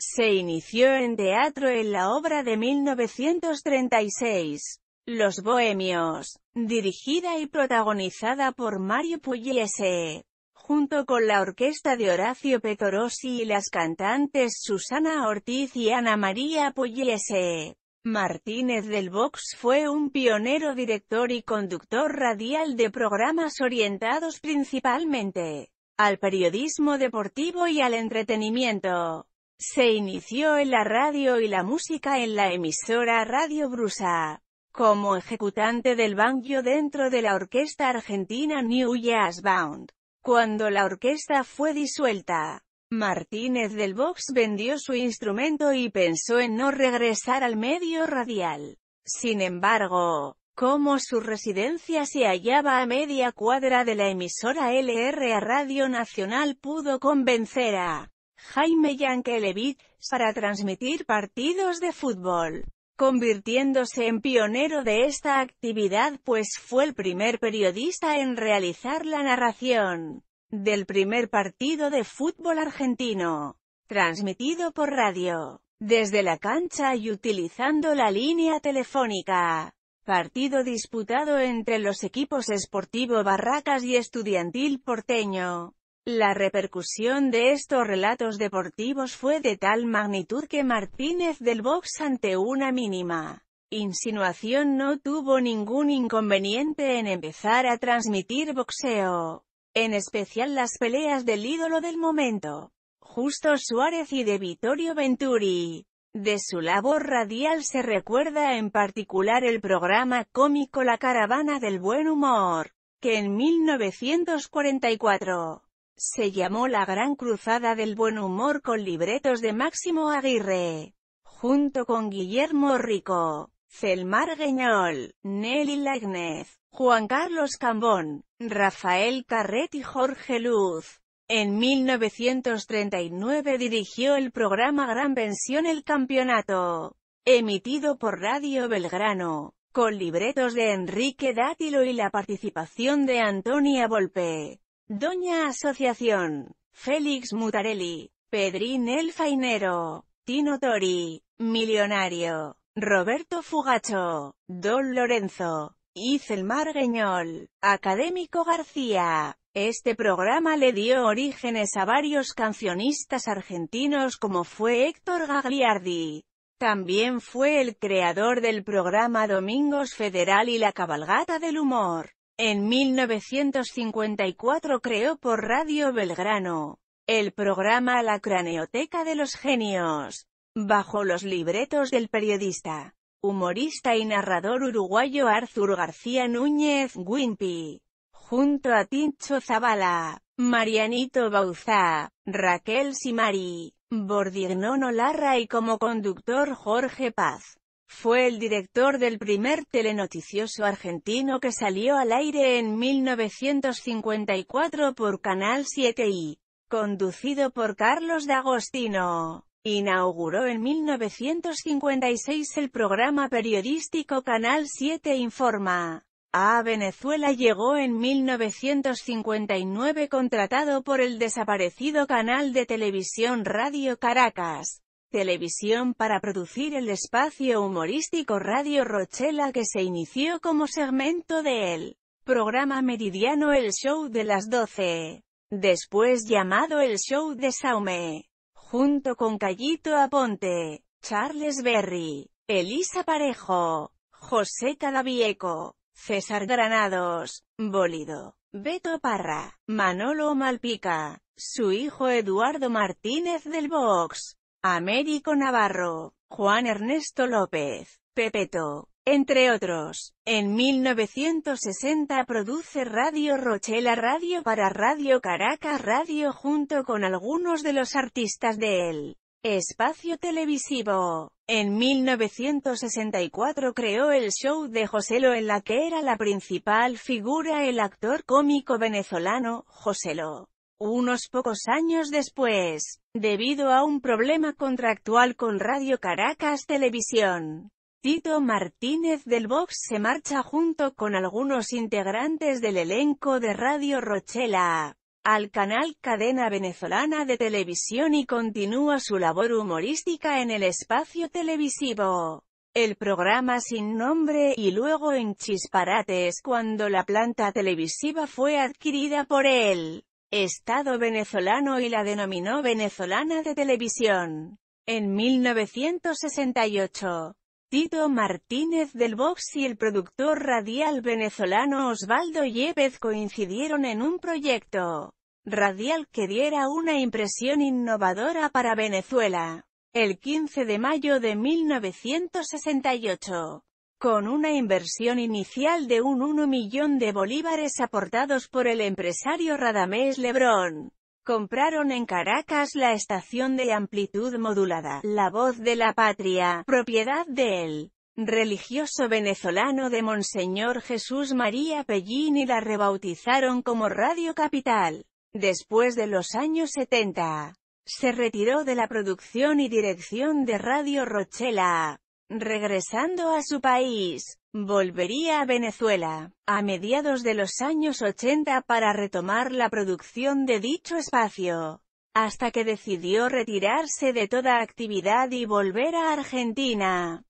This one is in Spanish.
Se inició en teatro en la obra de 1936, Los Bohemios, dirigida y protagonizada por Mario Pugliese, junto con la orquesta de Horacio Petorossi y las cantantes Susana Ortiz y Ana María Pugliese. Martínez del Box fue un pionero director y conductor radial de programas orientados principalmente al periodismo deportivo y al entretenimiento. Se inició en la radio y la música en la emisora Radio Brusa, como ejecutante del banjo dentro de la orquesta argentina New Jazz Bound. Cuando la orquesta fue disuelta, Martínez del Box vendió su instrumento y pensó en no regresar al medio radial. Sin embargo, como su residencia se hallaba a media cuadra de la emisora LR a Radio Nacional pudo convencer a Jaime Yankelevich, para transmitir partidos de fútbol, convirtiéndose en pionero de esta actividad pues fue el primer periodista en realizar la narración del primer partido de fútbol argentino, transmitido por radio, desde la cancha y utilizando la línea telefónica. Partido disputado entre los equipos Esportivo Barracas y Estudiantil Porteño. La repercusión de estos relatos deportivos fue de tal magnitud que Martínez del Box ante una mínima insinuación no tuvo ningún inconveniente en empezar a transmitir boxeo, en especial las peleas del ídolo del momento, Justo Suárez y de Vittorio Venturi. De su labor radial se recuerda en particular el programa cómico La Caravana del Buen Humor, que en 1944 se llamó la Gran Cruzada del Buen Humor con libretos de Máximo Aguirre, junto con Guillermo Rico, Celmar Gueñol, Nelly Lagnez, Juan Carlos Cambón, Rafael Carret y Jorge Luz. En 1939 dirigió el programa Gran Pensión El Campeonato, emitido por Radio Belgrano, con libretos de Enrique Dátilo y la participación de Antonia Volpe. Doña Asociación, Félix Mutarelli, Pedrín el Fainero, Tino Tori, Millonario, Roberto Fugacho, Don Lorenzo, Izelmar Margueñol, Académico García. Este programa le dio orígenes a varios cancionistas argentinos como fue Héctor Gagliardi. También fue el creador del programa Domingos Federal y la Cabalgata del Humor. En 1954 creó por Radio Belgrano el programa La Craneoteca de los Genios, bajo los libretos del periodista, humorista y narrador uruguayo Arthur García Núñez Wimpy, junto a Tincho Zabala, Marianito Bauzá, Raquel Simari, Bordignono Larra y como conductor Jorge Paz. Fue el director del primer telenoticioso argentino que salió al aire en 1954 por Canal 7 y, conducido por Carlos D'Agostino, inauguró en 1956 el programa periodístico Canal 7 Informa. A Venezuela llegó en 1959 contratado por el desaparecido canal de televisión Radio Caracas. Televisión para producir el espacio humorístico Radio Rochela que se inició como segmento de él programa meridiano El Show de las doce, después llamado El Show de Saume, junto con Callito Aponte, Charles Berry, Elisa Parejo, José Cadavieco, César Granados, Bólido, Beto Parra, Manolo Malpica, su hijo Eduardo Martínez del Box, Américo Navarro, Juan Ernesto López, Pepeto, entre otros. En 1960 produce Radio Rochela Radio para Radio Caracas Radio junto con algunos de los artistas de él. Espacio televisivo. En 1964 creó el show de Joselo en la que era la principal figura el actor cómico venezolano, Joselo. Unos pocos años después, debido a un problema contractual con Radio Caracas Televisión, Tito Martínez del Vox se marcha junto con algunos integrantes del elenco de Radio Rochela al canal Cadena Venezolana de Televisión y continúa su labor humorística en el espacio televisivo. El programa sin nombre y luego en Chisparates cuando la planta televisiva fue adquirida por él. Estado venezolano y la denominó venezolana de televisión. En 1968, Tito Martínez del Vox y el productor radial venezolano Osvaldo Yévez coincidieron en un proyecto radial que diera una impresión innovadora para Venezuela. El 15 de mayo de 1968, con una inversión inicial de un 1 millón de bolívares aportados por el empresario Radamés Lebrón. Compraron en Caracas la estación de amplitud modulada, La Voz de la Patria, propiedad del religioso venezolano de Monseñor Jesús María Pellín y la rebautizaron como Radio Capital. Después de los años 70, se retiró de la producción y dirección de Radio Rochela. Regresando a su país, volvería a Venezuela, a mediados de los años 80 para retomar la producción de dicho espacio, hasta que decidió retirarse de toda actividad y volver a Argentina.